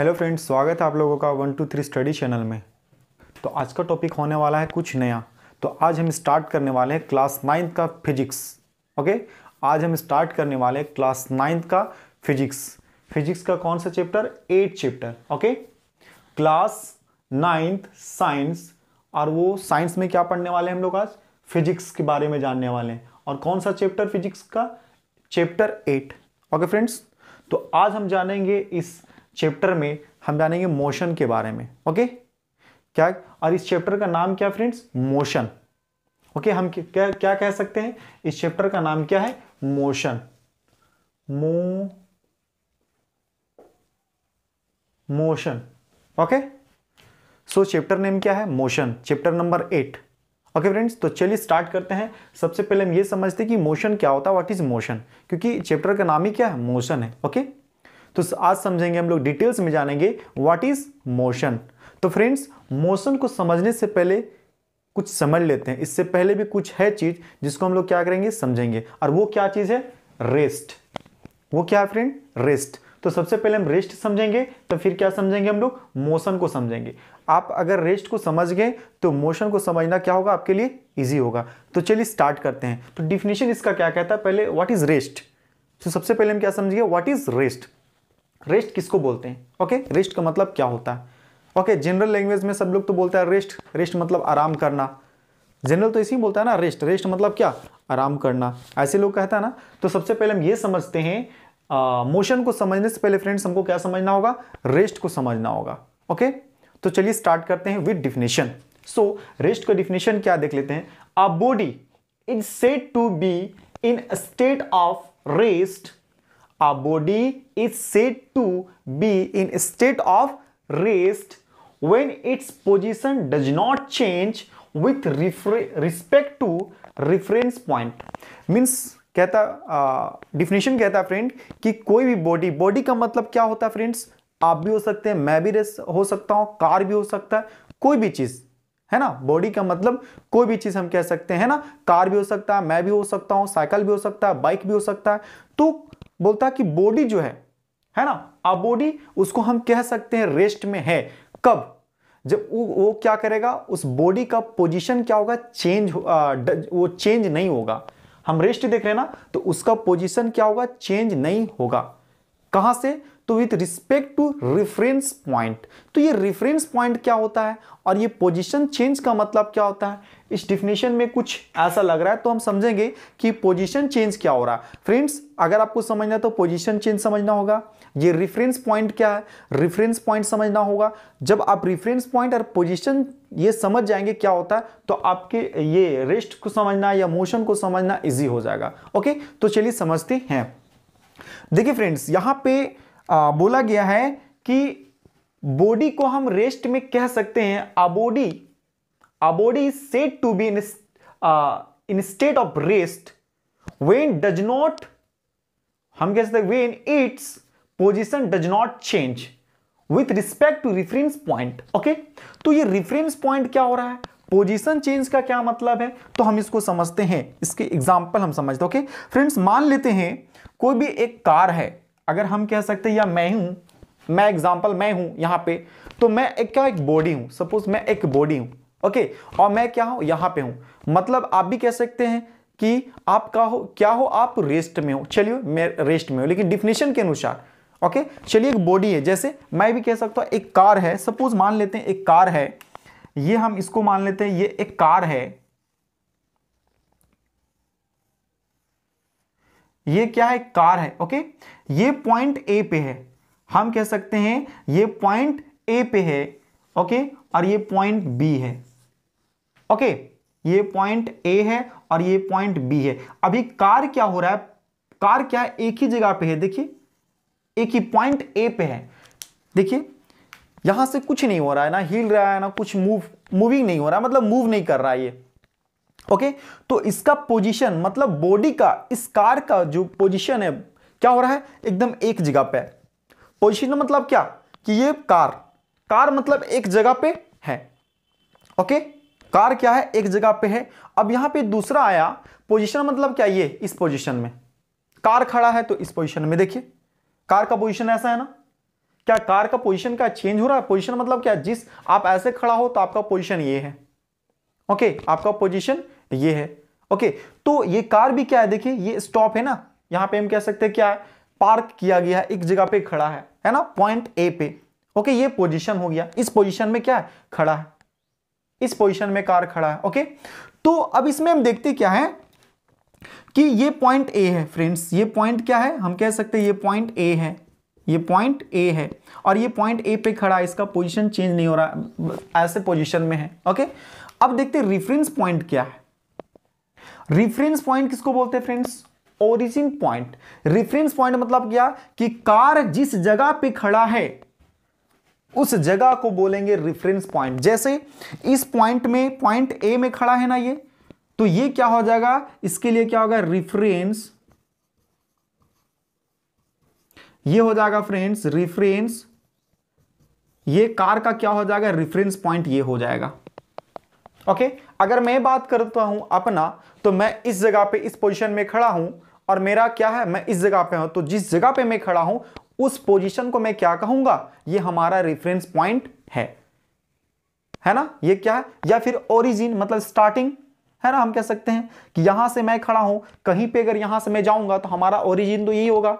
Hello friends स्वागत है आप लोगों का one two three study channel में तो आज का टॉपिक होने वाला है कुछ नया तो आज हम स्टार्ट करने वाले हैं क्लास नाइन्थ का फिजिक्स ओके आज हम स्टार्ट करने वाले हैं क्लास नाइन्थ का फिजिक्स फिजिक्स का कौन सा chapter eight chapter okay class ninth science और वो साइंस में क्या पढ़ने वाले हैं हम लोग आज फिजिक्स के बारे में जानने वाले हैं और कौन सा चैप्टर फिजिक्स का चैप्टर एट ओके फ्रेंड्स तो आज हम जानेंगे इस चैप्टर में हम जानेंगे मोशन के बारे में ओके क्या और इस चैप्टर का नाम क्या फ्रेंड्स मोशन ओके हम क्या क्या कह सकते हैं इस चैप्टर का नाम क्या है मोशन मो motion okay so chapter name क्या है motion chapter number eight okay friends तो चलिए स्टार्ट करते हैं सबसे पहले हम ये समझते हैं कि मोशन क्या होता है व्हाट इज मोशन क्योंकि चैप्टर का नाम ही क्या है मोशन है ओके okay? तो आज समझेंगे हम लोग डिटेल्स में जानेंगे व्हाट इज मोशन तो फ्रेंड्स मोशन को समझने से पहले कुछ समझ लेते हैं इससे पहले भी कुछ है चीज जिसको हम लोग क्या करेंगे समझेंगे और वो क्या चीज है रेस्ट वो क्या है फ्रेंड रेस्ट तो सबसे पहले हम रेस्ट समझेंगे तो फिर क्या समझेंगे हम लोग मोशन को समझेंगे आप अगर रेस्ट को समझ गए तो मोशन को समझना क्या होगा आपके लिए ईजी होगा तो चलिए स्टार्ट करते हैं तो डिफिनेशन इसका क्या कहता है पहले व्हाट इज रेस्ट तो सबसे पहले हम क्या समझिए व्हाट इज रेस्ट रेस्ट किसको बोलते हैं ओके रेस्ट का मतलब क्या होता है ओके जनरल लैंग्वेज में सब लोग तो बोलते हैं रेस्ट रेस्ट मतलब आराम करना जनरल तो इसी बोलता है ना रेस्ट रेस्ट मतलब क्या आराम करना ऐसे लोग कहता है ना तो सबसे पहले हम ये समझते हैं मोशन को समझने से पहले फ्रेंड्स हमको क्या समझना होगा रेस्ट को समझना होगा ओके तो चलिए स्टार्ट करते हैं विद डिफिनेशन सो रेस्ट का डिफिनेशन क्या देख लेते हैं a body is said to be in state of rest a body is said to be in state of rest when its position does not change with respect to reference point means कहता definition कहता है friend कि कोई भी body body का मतलब क्या होता है फ्रेंड्स आप भी हो सकते हैं मैं भी हो सकता हूं कार भी हो सकता है कोई भी चीज़ है ना बॉडी का मतलब कोई भी चीज़ हम कह सकते हैं ना कार भी हो सकता है मैं भी हो सकता हूं साइकिल भी हो सकता है बाइक भी हो सकता है तो बोलता है कि बॉडी जो है है ना आ बॉडी उसको हम कह सकते हैं रेस्ट में है कब जब वो, वो क्या करेगा उस बॉडी का पोजीशन क्या होगा चेंज आ, ड, वो चेंज नहीं होगा हम रेस्ट देख रहे हैं ना तो उसका पोजीशन क्या होगा चेंज नहीं होगा कहां से तो with respect to reference point तो ये रिफरेंस पॉइंट क्या होता है और ये पोजीशन चेंज का मतलब क्या होता है इस डिफिनेशन में कुछ ऐसा लग रहा है तो हम समझेंगे कि पोजीशन चेंज क्या हो रहा है फ्रेंड्स अगर आपको समझना है तो पोजीशन चेंज समझना होगा ये रिफरेंस पॉइंट क्या है रिफरेंस पॉइंट समझना होगा जब आप रिफरेंस पॉइंट और पोजीशन ये समझ जाएंगे क्या होता है तो आपके ये रेस्ट को समझना या मोशन को समझना ईजी हो जाएगा ओके तो चलिए समझते हैं देखिए फ्रेंड्स यहाँ पे आ, बोला गया है कि बॉडी को हम रेस्ट में कह सकते हैं a body body body is said to be in uh, in state of rest when हम कह सकते when its position does not change with respect to reference point okay तो ये रिफरेंस पॉइंट क्या हो रहा है पोजिशन चेंज का क्या मतलब है तो हम इसको समझते हैं इसके एग्जाम्पल हम समझते ओके फ्रेंड्स मान लेते हैं कोई भी एक कार है अगर हम कह सकते हैं या मैं हूं मैं एग्जाम्पल मैं हूं यहां पे तो मैं एक क्या एक बॉडी हूं सपोज मैं एक बॉडी हूं ओके और मैं क्या हूं यहां पे हूं मतलब आप भी कह सकते हैं कि आपका हो क्या हो आप रेस्ट में हो चलिए मैं रेस्ट में हो लेकिन डिफिनेशन के अनुसार ओके चलिए एक बॉडी है जैसे मैं भी कह सकता हूं एक कार है सपोज मान लेते हैं एक कार है ये हम इसको मान लेते हैं ये एक कार है ये क्या है कार है ओके ये पॉइंट ए पे है हम कह सकते हैं ये पॉइंट ए पे है ओके और ये पॉइंट बी है ओके ये पॉइंट ए है और ये पॉइंट बी है अभी कार क्या हो रहा है कार क्या है एक ही जगह पे है देखिए एक ही पॉइंट ए पे है देखिए यहां से कुछ नहीं हो रहा है ना हिल रहा है ना कुछ मूव मूविंग नहीं हो रहा है मतलब मूव नहीं कर रहा है ये ओके तो इसका पोजीशन मतलब बॉडी का इस कार का जो पोजीशन है क्या हो रहा है एकदम एक जगह पे पोजिशन मतलब क्या कि ये कार कार मतलब एक जगह पे है ओके कार क्या है एक जगह पे है अब यहां पे दूसरा आया पोजीशन मतलब क्या ये इस पोजीशन में कार खड़ा है तो इस पोजीशन में देखिए कार का पोजीशन ऐसा है ना क्या कार का पोजीशन क्या चेंज हो रहा है पोजीशन मतलब क्या जिस आप ऐसे खड़ा हो तो आपका पोजीशन ये है ओके आपका पोजीशन ये है ओके तो ये कार भी क्या है देखिए ये स्टॉप है ना यहां पे हम कह सकते हैं क्या है पार्क किया गया है एक जगह पे खड़ा है है ना पॉइंट ए पे ओके ये पोजीशन हो गया इस पोजीशन में क्या है खड़ा है इस पोजिशन में कार खड़ा है ओके तो अब इसमें हम देखते क्या है कि ये पॉइंट ए है फ्रेंड्स ये पॉइंट क्या है हम कह सकते हैं ये पॉइंट ए है ये पॉइंट ए है और ये पॉइंट ए पे खड़ा है इसका पोजीशन चेंज नहीं हो रहा ऐसे पोजीशन में है ओके अब देखते हैं रिफरेंस पॉइंट क्या है रिफरेंस पॉइंट किसको बोलते हैं friends origin point reference point मतलब क्या कि कार जिस जगह पे खड़ा है उस जगह को बोलेंगे रिफरेंस पॉइंट जैसे इस पॉइंट में पॉइंट ए में खड़ा है ना ये तो ये क्या हो जाएगा इसके लिए क्या होगा रिफरेंस ये हो जाएगा फ्रेंड्स रिफरेंस ये कार का क्या हो जाएगा रिफरेंस पॉइंट ये हो जाएगा ओके अगर मैं बात करता हूं अपना तो मैं इस जगह पे इस पोजीशन में खड़ा हूं और मेरा क्या है मैं इस जगह पे हूं तो जिस जगह पे मैं खड़ा हूं उस पोजीशन को मैं क्या कहूंगा ये हमारा रेफरेंस पॉइंट है है ना ये क्या है या फिर ओरिजिन मतलब स्टार्टिंग है ना हम कह सकते हैं कि यहां से मैं खड़ा हूं कहीं पे अगर यहां से मैं जाऊंगा तो हमारा ओरिजिन तो यही होगा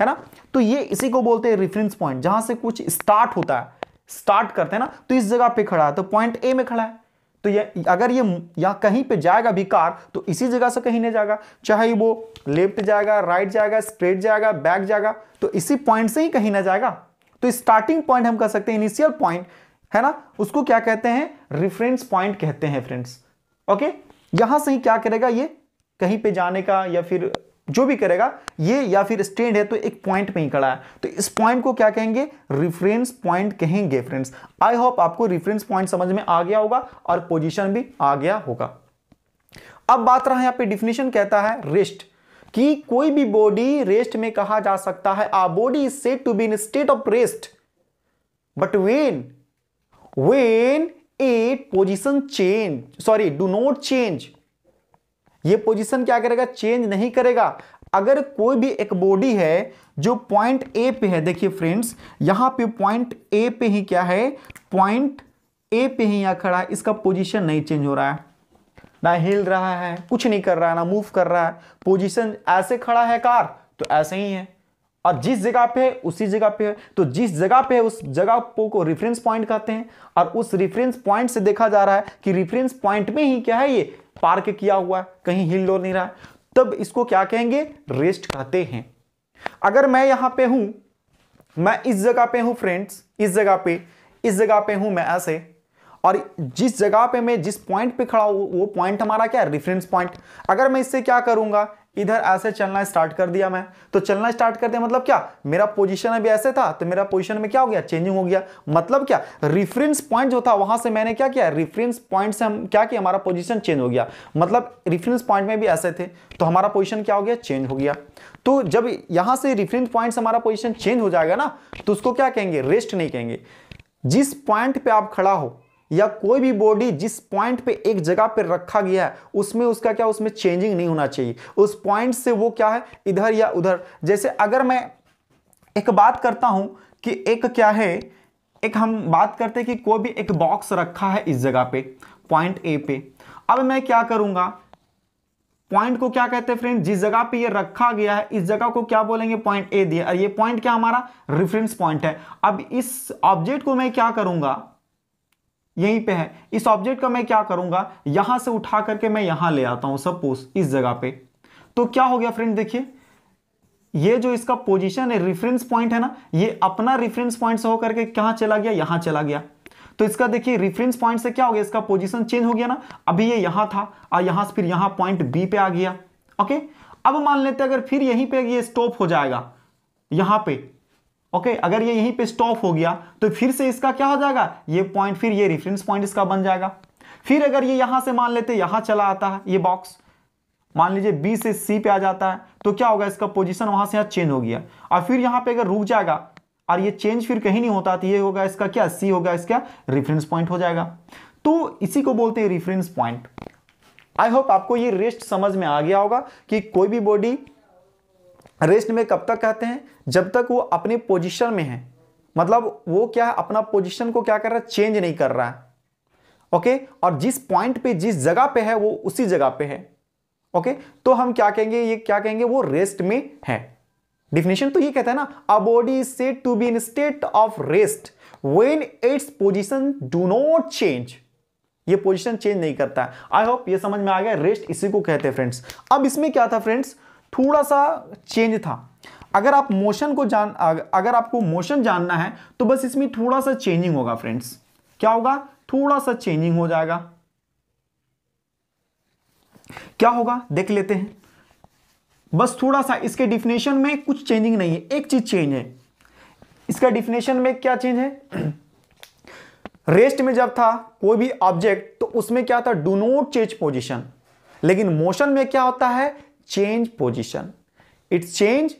है ना तो ये इसी को बोलते हैं रेफरेंस पॉइंट जहां से कुछ स्टार्ट होता है स्टार्ट करते हैं ना तो इस जगह पे खड़ा है तो पॉइंट ए में खड़ा है तो ये अगर ये यहाँ कहीं पे जाएगा भी कार तो इसी जगह से कहीं नहीं जाएगा चाहे वो लेफ्ट जाएगा राइट जाएगा स्ट्रेट जाएगा बैक जाएगा तो इसी पॉइंट से ही कहीं ना जाएगा तो स्टार्टिंग पॉइंट हम कह सकते हैं इनिशियल पॉइंट है ना उसको क्या कहते हैं रिफरेंस पॉइंट कहते हैं फ्रेंड्स ओके यहां से ही क्या करेगा ये कहीं पे जाने का या फिर जो भी करेगा ये या फिर स्टैंड है तो एक पॉइंट में ही खड़ा है तो इस पॉइंट को क्या कहेंगे रिफरेंस पॉइंट कहेंगे फ्रेंड्स आई होप आपको रिफरेंस पॉइंट समझ में आ गया होगा और पोजिशन भी आ गया होगा अब बात रहा यहां पे डिफिनेशन कहता है रेस्ट कि कोई भी बॉडी रेस्ट में कहा जा सकता है a body is said to be in state of rest but when when a position change sorry do not change ये पोजीशन क्या करेगा चेंज नहीं करेगा अगर कोई भी एक बॉडी है जो पॉइंट ए पे है देखिए फ्रेंड्स यहां पे पॉइंट ए पे ही क्या है पॉइंट ए पे ही यहां खड़ा है इसका पोजीशन नहीं चेंज हो रहा है ना हिल रहा है कुछ नहीं कर रहा है ना मूव कर रहा है पोजिशन ऐसे खड़ा है कार तो ऐसे ही है और जिस जगह पे है उसी जगह पे है तो जिस जगह पे है उस जगह को रेफरेंस पॉइंट कहते हैं और उस रेफरेंस पॉइंट से देखा जा रहा है कि रेफरेंस पॉइंट में ही क्या है ये पार्क किया हुआ है कहीं हिल डोल नहीं रहा है तब इसको क्या कहेंगे रेस्ट कहते हैं अगर मैं यहां पे हूं मैं इस जगह पे हूं फ्रेंड्स इस जगह पे इस जगह पे हूं मैं ऐसे और जिस जगह पे मैं जिस पॉइंट पे खड़ा हूं वो पॉइंट हमारा क्या है रिफरेंस पॉइंट अगर मैं इससे क्या करूंगा इधर ऐसे चलना स्टार्ट कर दिया मैं तो चलना स्टार्ट कर दिया मतलब क्या मेरा पोजीशन अभी ऐसे था तो मेरा पोजीशन में क्या हो गया चेंजिंग हो गया मतलब क्या रिफरेंस पॉइंट जो था वहां से मैंने क्या किया रिफरेंस पॉइंट से हम क्या किया हमारा पोजीशन चेंज हो गया मतलब रिफरेंस पॉइंट में भी ऐसे थे तो हमारा पोजिशन क्या हो गया चेंज हो गया तो जब यहां से रिफरेंस पॉइंट हमारा पोजिशन चेंज हो जाएगा ना तो उसको क्या कहेंगे रेस्ट नहीं कहेंगे जिस पॉइंट पे आप खड़ा हो या कोई भी बॉडी जिस पॉइंट पे एक जगह पे रखा गया है उसमें उसका क्या उसमें चेंजिंग नहीं होना चाहिए उस पॉइंट से वो क्या है इधर या उधर जैसे अगर मैं एक बात करता हूं कि एक क्या है एक हम बात करते हैं कि कोई भी एक बॉक्स रखा है इस जगह पे पॉइंट ए पे अब मैं क्या करूंगा पॉइंट को क्या कहते हैं फ्रेंड जिस जगह पे ये रखा गया है इस जगह को क्या बोलेंगे पॉइंट ए दिया और ये पॉइंट क्या हमारा रेफरेंस पॉइंट है अब इस ऑब्जेक्ट को मैं क्या करूंगा यहीं पे है इस ऑब्जेक्ट का मैं क्या करूंगा यहां से उठा करके मैं यहां ले आता हूं सपोज इस जगह पे तो क्या हो गया फ्रेंड देखिए ये जो इसका पोजीशन है रिफरेंस पॉइंट है ना ये अपना रिफरेंस पॉइंट से होकर के कहां चला गया यहां चला गया तो इसका देखिए रिफरेंस पॉइंट से क्या हो गया इसका पोजिशन चेंज हो गया ना अभी ये यहां था और यहां से फिर यहां पॉइंट बी पे आ गया ओके अब मान लेते अगर फिर यहीं पर ये स्टॉप हो जाएगा यहां पर ओके okay, अगर ये यहीं पे स्टॉप हो गया तो फिर से इसका क्या हो जाएगा ये पॉइंट फिर ये रेफरेंस पॉइंट इसका बन जाएगा फिर अगर ये यहां से मान लेते यहां चला आता है ये बॉक्स मान लीजिए बी से सी पे आ जाता है तो क्या होगा इसका पोजीशन वहां से यहां चेंज हो गया और फिर यहां पे अगर रुक जाएगा और ये चेंज फिर कहीं नहीं होता तो ये होगा इसका क्या सी होगा इसका रेफरेंस पॉइंट हो जाएगा तो इसी को बोलते हैं रेफरेंस पॉइंट आई होप आपको ये रेस्ट समझ में आ गया होगा कि कोई भी बॉडी रेस्ट में कब तक कहते हैं जब तक वो अपने पोजीशन में है मतलब वो क्या है अपना पोजीशन को क्या कर रहा है चेंज नहीं कर रहा है ओके और जिस पॉइंट पे जिस जगह पे है वो उसी जगह पे है ओके तो हम क्या कहेंगे ये क्या कहेंगे वो रेस्ट में है डिफिनेशन तो ये कहता है ना a body is said to be in state of rest when its position do not change ये पोजिशन चेंज नहीं करता आई होप ये समझ में आ गया रेस्ट इसी को कहते हैं फ्रेंड्स अब इसमें क्या था फ्रेंड्स थोड़ा सा चेंज था अगर आप मोशन को जान अगर आपको मोशन जानना है तो बस इसमें थोड़ा सा चेंजिंग होगा फ्रेंड्स क्या होगा थोड़ा सा चेंजिंग हो जाएगा क्या होगा देख लेते हैं बस थोड़ा सा इसके डिफिनेशन में कुछ चेंजिंग नहीं है एक चीज चेंज है इसका डिफिनेशन में क्या चेंज है रेस्ट में जब था कोई भी ऑब्जेक्ट तो उसमें क्या था डू नॉट चेंज पोजिशन लेकिन मोशन में क्या होता है चेंज पोजिशन इट्स चेंज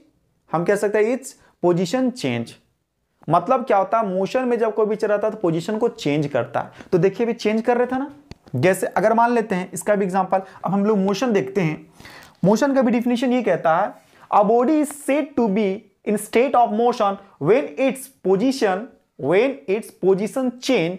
हम कह सकते हैं इट्स पोजिशन चेंज मतलब क्या होता है मोशन में जब कोई भी चल रहा था तो पोजिशन को चेंज करता है तो देखिए भी चेंज कर रहे था ना जैसे अगर मान लेते हैं इसका भी एग्जाम्पल अब हम लोग मोशन देखते हैं मोशन का भी डिफिनेशन ये कहता है a body is said to be in state of motion when its position when its position change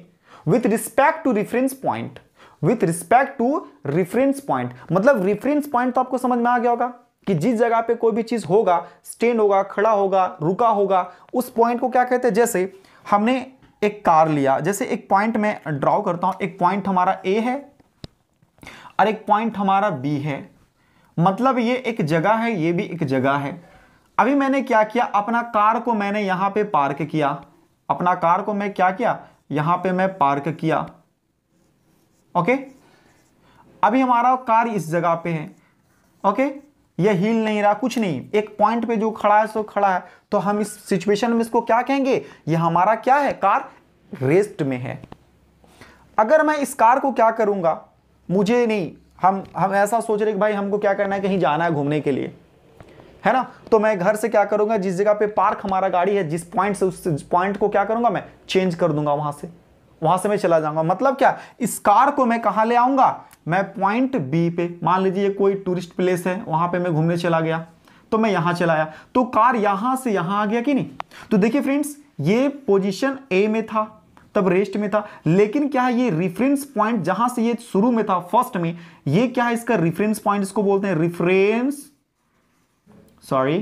with respect to reference point with respect to reference point मतलब रिफरेंस पॉइंट तो आपको समझ में आ गया होगा कि जिस जगह पे कोई भी चीज होगा स्टेन होगा खड़ा होगा रुका होगा उस पॉइंट को क्या कहते हैं जैसे हमने एक कार लिया जैसे एक पॉइंट में ड्रॉ करता हूं एक पॉइंट हमारा ए है और एक पॉइंट हमारा बी है मतलब ये एक जगह है ये भी एक जगह है अभी मैंने क्या किया अपना कार को मैंने यहां पे पार्क किया अपना कार को मैं क्या किया यहां पे मैं पार्क किया ओके अभी हमारा कार इस जगह पे है ओके यह हिल नहीं रहा कुछ नहीं एक पॉइंट पे जो खड़ा है सो खड़ा है तो हम इस सिचुएशन में इसको क्या कहेंगे यह हमारा क्या है कार रेस्ट में है अगर मैं इस कार को क्या करूंगा मुझे नहीं हम हम ऐसा सोच रहे कि भाई हमको क्या करना है कहीं जाना है घूमने के लिए है ना तो मैं घर से क्या करूंगा जिस जगह पे पार्क हमारा गाड़ी है जिस पॉइंट से उस पॉइंट को क्या करूंगा मैं चेंज कर दूंगा वहां से वहां से मैं चला जाऊंगा मतलब क्या इस कार को मैं कहा ले आऊंगा मैं पॉइंट बी पे मान लीजिए कोई टूरिस्ट प्लेस है वहां पे मैं घूमने चला गया तो मैं यहां चलाया तो कार यहां से यहां आ गया कि नहीं तो देखिए फ्रेंड्स ये पोजीशन ए में था तब रेस्ट में था लेकिन क्या है ये रिफरेंस पॉइंट जहां से ये शुरू में था फर्स्ट में ये क्या है इसका रिफरेंस पॉइंट इसको बोलते हैं रिफरेंस सॉरी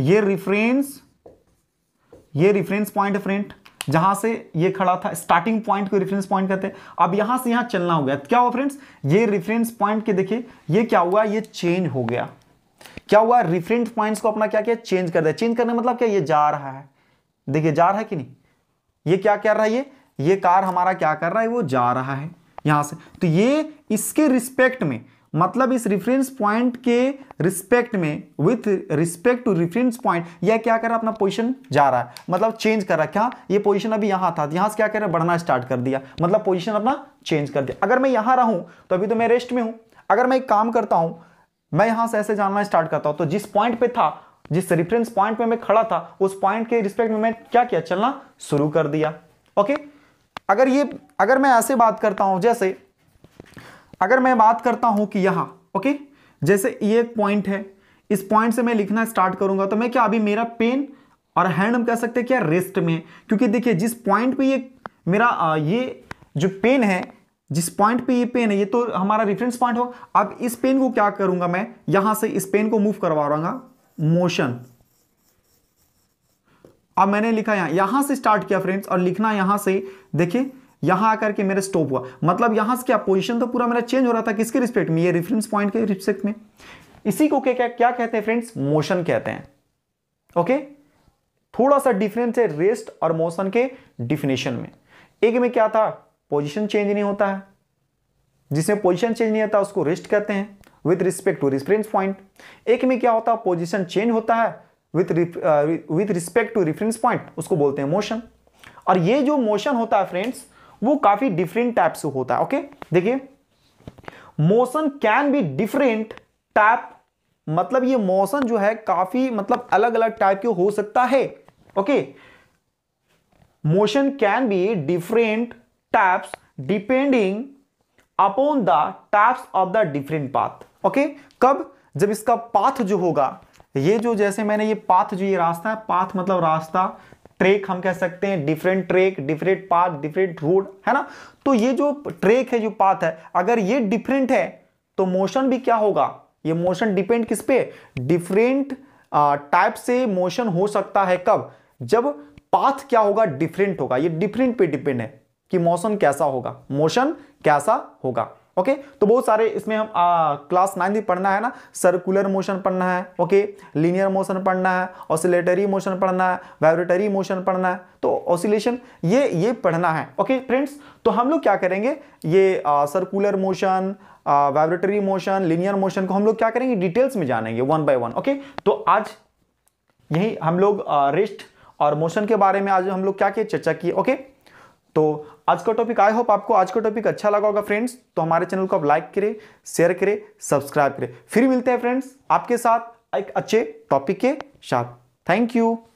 ये रिफरेंस ये रिफरेंस पॉइंट फ्रेंड जहां से ये खड़ा था स्टार्टिंग पॉइंट को रेफरेंस पॉइंट कहते हैं अब यहां से यहां चलना हो गया तो क्या हुआ फ्रेंड्स ये रेफरेंस पॉइंट के देखिए ये क्या हुआ ये चेंज हो गया क्या हुआ रेफरेंस पॉइंट्स को अपना क्या किया चेंज कर दिया चेंज करने मतलब क्या ये जा रहा है देखिए जा रहा है कि नहीं ये क्या कर रहा है ये ये कार हमारा क्या कर रहा है वो जा रहा है यहां से तो ये इसके रिस्पेक्ट में मतलब इस रिफरेंस पॉइंट के रिस्पेक्ट में with respect to reference point यह क्या कर रहा अपना पोजीशन जा रहा है मतलब चेंज कर रहा है क्या ये पोजीशन अभी यहां था यहां से क्या कर रहा है बढ़ना स्टार्ट कर दिया मतलब पोजीशन अपना चेंज कर दिया अगर मैं यहां रहूं तो अभी तो मैं रेस्ट में हूं अगर मैं एक काम करता हूँ मैं यहां से ऐसे जानना स्टार्ट करता हूँ तो जिस पॉइंट पे था जिस रिफरेंस पॉइंट पे मैं खड़ा था उस पॉइंट के रिस्पेक्ट में मैं क्या किया चलना शुरू कर दिया ओके अगर ये अगर मैं ऐसे बात करता हूँ जैसे अगर मैं बात करता हूं कि यहां ओके जैसे ये एक पॉइंट है इस पॉइंट से मैं लिखना स्टार्ट करूंगा तो मैं क्या अभी मेरा पेन और हैंड हम कह सकते हैं क्या रेस्ट में क्योंकि देखिए जिस पॉइंट पे ये मेरा ये जो पेन है जिस पॉइंट पे ये पेन है ये तो हमारा रेफरेंस पॉइंट हो अब इस पेन को क्या करूंगा मैं यहां से इस पेन को मूव करवा रहा मोशन अब मैंने लिखा यहां यहां से स्टार्ट किया फ्रेंड्स और लिखना यहां से देखिए यहां आकर के मेरा स्टॉप हुआ मतलब यहां से क्या पोजिशन तो पूरा मेरा चेंज हो रहा था किसके रिस्पेक्ट में ये रिफरेंस पॉइंट के रिस्पेक्ट में इसी को क्या क्या कहते हैं फ्रेंड्स मोशन कहते हैं ओके थोड़ा सा डिफरेंस है रेस्ट और मोशन के डिफिनेशन में एक में क्या था पोजिशन चेंज नहीं होता है जिसमें पोजिशन चेंज नहीं होता उसको रेस्ट कहते हैं with respect to reference point एक में क्या होता है पोजिशन चेंज होता है with with respect to reference point उसको बोलते हैं मोशन और ये जो मोशन होता है फ्रेंड्स वो काफी डिफरेंट टाइप से होता है ओके देखिए motion can be different type मतलब ये मोशन जो है काफी मतलब अलग अलग टाइप के हो सकता है okay motion can be different types depending upon the types of the different path okay कब जब इसका पाथ जो होगा ये जो जैसे मैंने ये पाथ जो ये रास्ता है पाथ मतलब रास्ता ट्रेक हम कह सकते हैं different track different path different road है ना तो ये जो ट्रेक है जो पाथ है अगर ये डिफरेंट है तो मोशन भी क्या होगा ये मोशन डिपेंड किस पे डिफरेंट टाइप से मोशन हो सकता है कब जब पाथ क्या होगा डिफरेंट होगा ये डिफरेंट पे डिपेंड है कि मौसम कैसा होगा मोशन कैसा होगा ओके तो बहुत सारे इसमें हम आ, क्लास नाइन भी पढ़ना है ना सर्कुलर मोशन पढ़ना है ओके लीनियर मोशन पढ़ना है ऑसिलेटरी मोशन पढ़ना है वाइब्रेटरी मोशन पढ़ना है तो ऑसिलेशन ये ये पढ़ना है ओके फ्रेंड्स तो हम लोग क्या करेंगे ये circular motion vibratory motion linear motion को हम लोग क्या करेंगे डिटेल्स में जानेंगे वन बाय वन ओके तो आज यही हम लोग रेस्ट और मोशन के बारे में आज हम लोग क्या किए चर्चा की ओके तो आज का टॉपिक आई होप आपको आज का टॉपिक अच्छा लगा होगा फ्रेंड्स तो हमारे चैनल को आप लाइक करें शेयर करें सब्सक्राइब करें फिर मिलते हैं फ्रेंड्स आपके साथ एक अच्छे टॉपिक के साथ थैंक यू